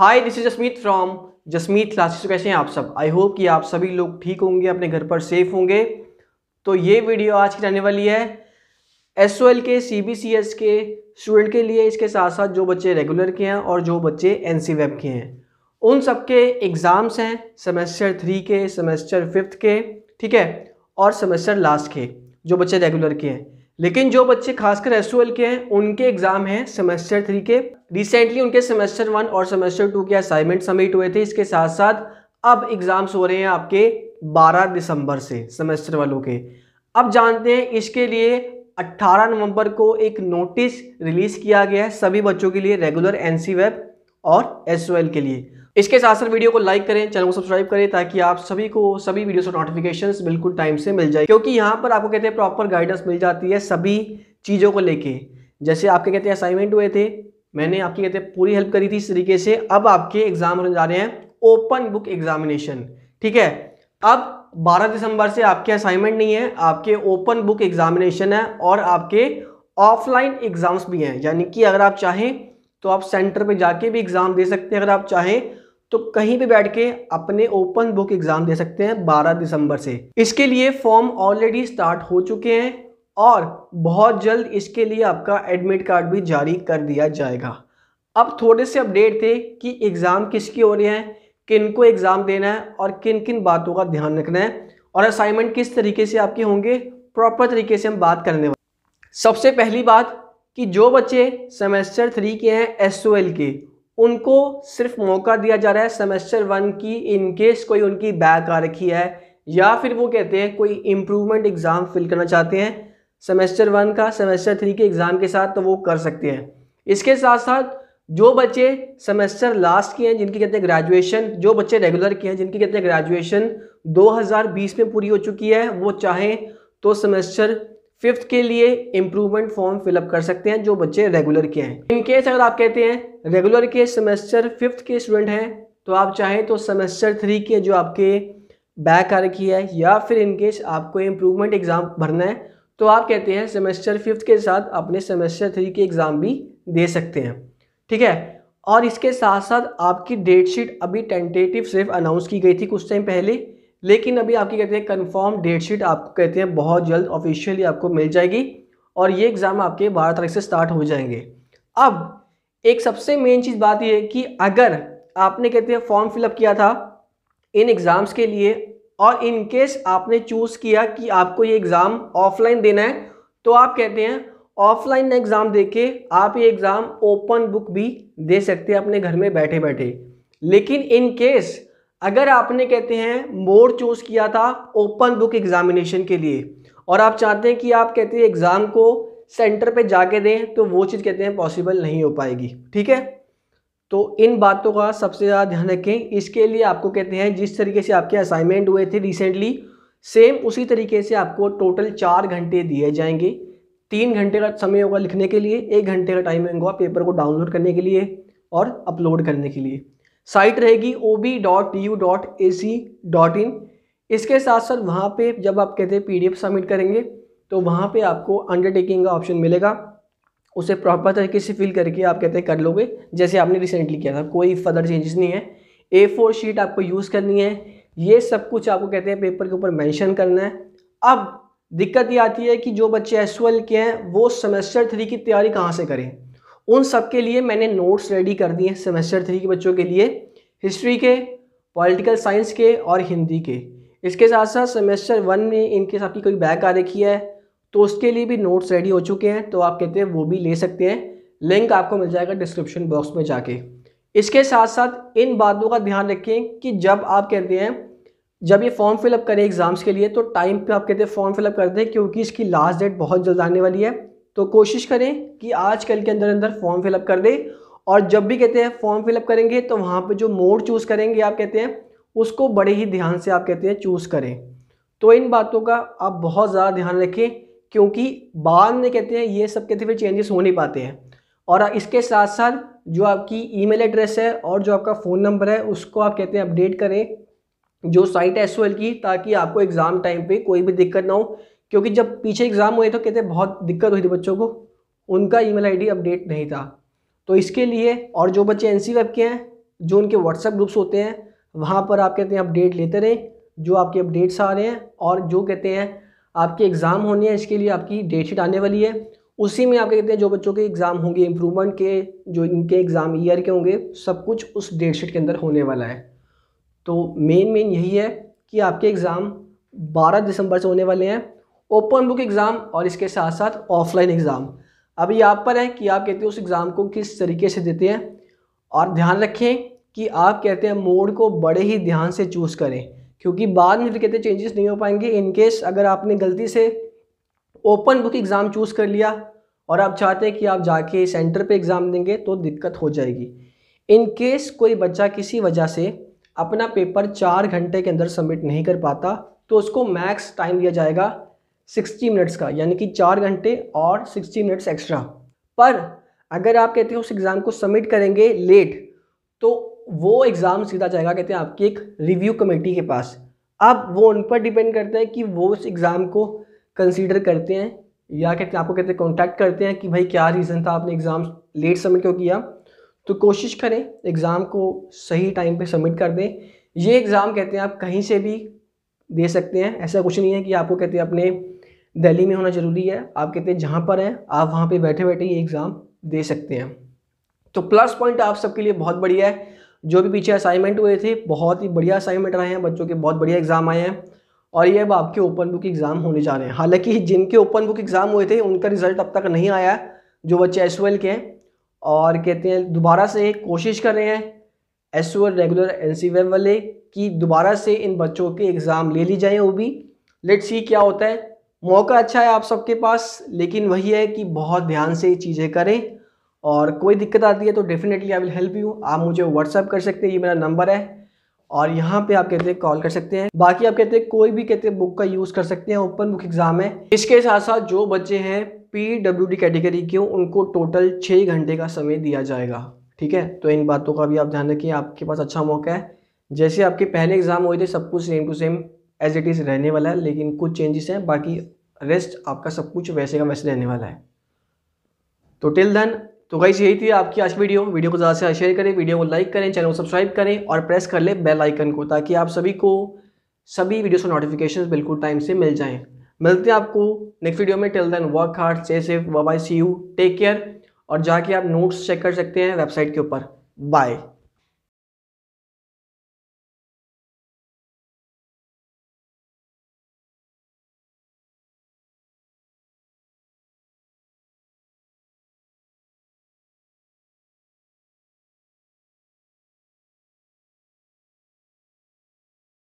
hi this is Jasmeet from Jasmeet classes कैसे हैं आप सब आई होप कि आप सभी लोग ठीक होंगे अपने घर पर सेफ होंगे तो ये वीडियो आज की रहने वाली है एस के सी बी सी एस के स्टूडेंट के लिए इसके साथ साथ जो बच्चे रेगुलर के हैं और जो बच्चे एन सी वेब के हैं उन सब के एग्ज़ाम्स हैं सेमेस्टर थ्री के सेमेस्टर फिफ्थ के ठीक है और सेमेस्टर लास्ट के जो बच्चे रेगुलर के हैं लेकिन जो बच्चे खासकर एस के हैं उनके एग्जाम हैं सेमेस्टर थ्री के रिसेंटली उनके सेमेस्टर वन और सेमेस्टर टू के असाइनमेंट सबमिट हुए थे इसके साथ साथ अब एग्ज़ाम्स हो रहे हैं आपके 12 दिसंबर से सेमेस्टर वालों के अब जानते हैं इसके लिए 18 नवंबर को एक नोटिस रिलीज़ किया गया है सभी बच्चों के लिए रेगुलर एन वेब और एस के लिए इसके साथ साथ वीडियो को लाइक करें चैनल को सब्सक्राइब करें ताकि आप सभी को सभी वीडियोस और नोटिफिकेशन बिल्कुल टाइम से मिल जाए क्योंकि यहाँ पर आपको कहते हैं प्रॉपर गाइडेंस मिल जाती है सभी चीज़ों को लेके जैसे आपके कहते हैं असाइनमेंट हुए थे मैंने आपकी कहते हैं पूरी हेल्प करी थी इस तरीके से अब आपके एग्जाम होने जा रहे हैं ओपन बुक एग्जामिनेशन ठीक है अब 12 दिसंबर से आपके असाइनमेंट नहीं है आपके ओपन बुक एग्जामिनेशन है और आपके ऑफलाइन एग्जाम्स भी हैं यानी कि अगर आप चाहें तो आप सेंटर पे जाके भी एग्ज़ाम दे सकते हैं अगर आप चाहें तो कहीं भी बैठ के अपने ओपन बुक एग्जाम दे सकते हैं 12 दिसंबर से इसके लिए फॉर्म ऑलरेडी स्टार्ट हो चुके हैं और बहुत जल्द इसके लिए आपका एडमिट कार्ड भी जारी कर दिया जाएगा अब थोड़े से अपडेट थे कि एग्ज़ाम किसकी हो रहे हैं किन को एग्ज़ाम देना है और किन किन बातों का ध्यान रखना है और असाइनमेंट किस तरीके से आपके होंगे प्रॉपर तरीके से हम बात करने वाले सबसे पहली बात कि जो बच्चे सेमेस्टर थ्री के हैं एस के उनको सिर्फ मौका दिया जा रहा है सेमेस्टर वन की इनकेस कोई उनकी बैक आ रखी है या फिर वो कहते हैं कोई इम्प्रूवमेंट एग्ज़ाम फिल करना चाहते हैं सेमेस्टर वन का सेमेस्टर थ्री के एग्ज़ाम के साथ तो वो कर सकते हैं इसके साथ साथ जो बच्चे सेमेस्टर लास्ट के हैं जिनकी कहते हैं ग्रेजुएशन जो बच्चे रेगुलर के हैं जिनकी कहते हैं ग्रेजुएशन 2020 में पूरी हो चुकी है वो चाहें तो सेमेस्टर फिफ्थ के लिए इम्प्रूवमेंट फॉर्म फिलअप कर सकते हैं जो बच्चे रेगुलर के हैं इन केस अगर आप कहते हैं रेगुलर के सेमेस्टर फिफ्थ के स्टूडेंट हैं तो आप चाहें तो सेमेस्टर थ्री के जो आपके बैक आ रखी है या फिर इन केस आपको इम्प्रूवमेंट एग्ज़ाम भरना है तो आप कहते हैं सेमेस्टर फिफ्थ के साथ अपने सेमेस्टर थ्री के एग्ज़ाम भी दे सकते हैं ठीक है और इसके साथ साथ आपकी डेट शीट अभी टेंटेटिव सिर्फ अनाउंस की गई थी कुछ टाइम पहले लेकिन अभी आपकी कहते हैं कन्फर्म डेट शीट आपको कहते हैं बहुत जल्द ऑफिशियली आपको मिल जाएगी और ये एग्ज़ाम आपके बारह तारीख से स्टार्ट हो जाएंगे अब एक सबसे मेन चीज़ बात यह है कि अगर आपने कहते हैं फॉर्म फिलअप किया था इन एग्ज़ाम्स के लिए और इन केस आपने चूज़ किया कि आपको ये एग्ज़ाम ऑफलाइन देना है तो आप कहते हैं ऑफलाइन एग्ज़ाम के आप ये एग्ज़ाम ओपन बुक भी दे सकते हैं अपने घर में बैठे बैठे लेकिन इन केस अगर आपने कहते हैं मोड चूज़ किया था ओपन बुक एग्जामिनेशन के लिए और आप चाहते हैं कि आप कहते हैं एग्ज़ाम को सेंटर पे जाके दें तो वो चीज़ कहते हैं पॉसिबल नहीं हो पाएगी ठीक है तो इन बातों का सबसे ज़्यादा ध्यान रखें इसके लिए आपको कहते हैं जिस तरीके से आपके असाइनमेंट हुए थे रिसेंटली सेम उसी तरीके से आपको टोटल चार घंटे दिए जाएंगे तीन घंटे का समय होगा लिखने के लिए एक घंटे का टाइम होगा पेपर को डाउनलोड करने के लिए और अपलोड करने के लिए साइट रहेगी O B dot U dot A C dot in इसके साथ साथ वहाँ पे जब आप कहते हैं पीडीएफ सबमिट करेंगे तो वहाँ पे आपको अंडरटेकिंग का ऑप्शन मिलेगा उसे प्रॉपर तरीके से फिल करके आप कहते हैं कर लोगे जैसे आपने रिसेंटली किया था कोई फर्दर चेंजेस नहीं है ए फोर शीट आपको यूज़ करनी है ये सब कुछ आपको कहते हैं पेपर के ऊपर मैंशन करना है अब दिक्कत ये आती है कि जो बच्चे एस के हैं वो सेमेस्टर थ्री की तैयारी कहाँ से करें उन सब के लिए मैंने नोट्स रेडी कर दिए हैं सेमेस्टर थ्री के बच्चों के लिए हिस्ट्री के पॉलिटिकल साइंस के और हिंदी के इसके साथ साथ सेमेस्टर वन में इनके सबकी कोई बैक आ रखी है तो उसके लिए भी नोट्स रेडी हो चुके हैं तो आप कहते हैं वो भी ले सकते हैं लिंक आपको मिल जाएगा डिस्क्रिप्शन बॉक्स में जाके इसके साथ साथ इन बातों का ध्यान रखें कि जब आप कहते हैं जब ये फॉर्म फिलअप करें एग्ज़ाम्स के लिए तो टाइम पे आप कहते हैं फॉर्म फिलअप कर दें क्योंकि इसकी लास्ट डेट बहुत जल्द आने वाली है तो कोशिश करें कि आज कल के अंदर अंदर फॉर्म फिलअप कर दें और जब भी कहते हैं फॉर्म फिलअप करेंगे तो वहाँ पर जो मोड चूज़ करेंगे आप कहते हैं उसको बड़े ही ध्यान से आप कहते हैं चूज़ करें तो इन बातों का आप बहुत ज़्यादा ध्यान रखें क्योंकि बाद में कहते हैं ये सब कहते फिर चेंजेस हो नहीं पाते हैं और इसके साथ साथ जो आपकी ईमेल एड्रेस है और जो आपका फ़ोन नंबर है उसको आप कहते हैं अपडेट करें जो साइट है एस की ताकि आपको एग्ज़ाम टाइम पे कोई भी दिक्कत ना हो क्योंकि जब पीछे एग्ज़ाम हुए तो कहते बहुत दिक्कत हुई थी बच्चों को उनका ईमेल आईडी अपडेट नहीं था तो इसके लिए और जो बच्चे एन सी वेब के हैं जो उनके व्हाट्सएप ग्रुप्स होते हैं वहाँ पर आप कहते हैं अपडेट लेते रहें जो आपके अपडेट्स आ रहे हैं और जो कहते हैं आपके एग्ज़ाम होने हैं इसके लिए आपकी डेट शीट आने वाली है उसी में आपके कहते हैं जो बच्चों के एग्ज़ाम होंगे इम्प्रूवमेंट के जो इनके एग्ज़ाम ईयर के होंगे सब कुछ उस डेट शीट के अंदर होने वाला है तो मेन मेन यही है कि आपके एग्ज़ाम 12 दिसंबर से होने वाले हैं ओपन बुक एग्ज़ाम और इसके साथ साथ ऑफलाइन एग्ज़ाम अभी आप पर है कि आप कहते हैं उस एग्ज़ाम को किस तरीके से देते हैं और ध्यान रखें कि आप कहते हैं मोड को बड़े ही ध्यान से चूज़ करें क्योंकि बाद में फिर कहते हैं चेंजेस नहीं हो पाएंगे इनकेस अगर आपने गलती से ओपन बुक एग्ज़ाम चूज़ कर लिया और आप चाहते हैं कि आप जाके सेंटर पे एग्ज़ाम देंगे तो दिक्कत हो जाएगी इन केस कोई बच्चा किसी वजह से अपना पेपर चार घंटे के अंदर सबमिट नहीं कर पाता तो उसको मैक्स टाइम दिया जाएगा 60 मिनट्स का यानी कि चार घंटे और 60 मिनट्स एक्स्ट्रा पर अगर आप कहते हो उस एग्ज़ाम को सबमिट करेंगे लेट तो वो एग्ज़ाम सीधा जाएगा कहते हैं आपकी एक रिव्यू कमेटी के पास अब वो उन पर डिपेंड करता है कि वो उस एग्ज़ाम को कंसीडर करते हैं या कहते हैं आपको कहते हैं कॉन्टैक्ट करते हैं कि भाई क्या रीज़न था आपने एग्ज़ाम लेट सबमिट क्यों किया तो कोशिश करें एग्ज़ाम को सही टाइम पर सबमिट कर दें ये एग्ज़ाम कहते हैं आप कहीं से भी दे सकते हैं ऐसा कुछ नहीं है कि आपको कहते हैं अपने दिल्ली में होना ज़रूरी है आप कहते हैं जहाँ पर हैं आप वहाँ पे बैठे बैठे ये एग्ज़ाम दे सकते हैं तो प्लस पॉइंट आप सबके लिए बहुत बढ़िया है जो भी पीछे असाइनमेंट हुए थे बहुत ही बढ़िया असाइनमेंट आए हैं बच्चों के बहुत बढ़िया एग्ज़ाम आए हैं और ये अब आपके ओपन बुक एग्ज़ाम होने जा रहे हैं हालांकि जिनके ओपन बुक एग्ज़ाम हुए थे उनका रिज़ल्ट अब तक नहीं आया जो बच्चे एस के हैं और कहते हैं दोबारा से कोशिश कर रहे हैं एस रेगुलर एन सी वाले कि दोबारा से इन बच्चों के एग्ज़ाम ले ली जाएँ वो भी लेट्स सी क्या होता है मौका अच्छा है आप सबके पास लेकिन वही है कि बहुत ध्यान से चीज़ें करें और कोई दिक्कत आती है तो definitely I will help you आप मुझे व्हाट्सअप कर सकते हैं ये मेरा नंबर है और यहाँ पे आप कहते हैं कॉल कर सकते हैं बाकी आप कहते हैं कोई भी कहते हैं बुक का यूज़ कर सकते हैं ओपन बुक एग्ज़ाम है इसके साथ साथ जो बच्चे हैं पी डब्ल्यू डी कैटेगरी के उनको टोटल छः घंटे का समय दिया जाएगा ठीक है तो इन बातों का भी आप ध्यान रखिए आपके पास अच्छा मौका है जैसे आपके पहले एग्ज़ाम हुए थे सब कुछ same to same as it is रहने वाला है लेकिन कुछ चेंजेस हैं बाकी रेस्ट आपका सब कुछ वैसे का वैसे रहने वाला है तो टिल देन तो गाइस यही थी आपकी आज वीडियो वीडियो को ज़्यादा से ज़्यादा शेयर करें वीडियो को लाइक करें चैनल को सब्सक्राइब करें और प्रेस कर ले बेल आइकन को ताकि आप सभी को सभी वीडियोस और नोटिफिकेशन बिल्कुल टाइम से मिल जाएं मिलते हैं आपको नेक्स्ट वीडियो में टिल देन वर्क हार्ड से safe bye see you take care और जाके आप नोट्स चेक कर सकते हैं वेबसाइट के ऊपर बाय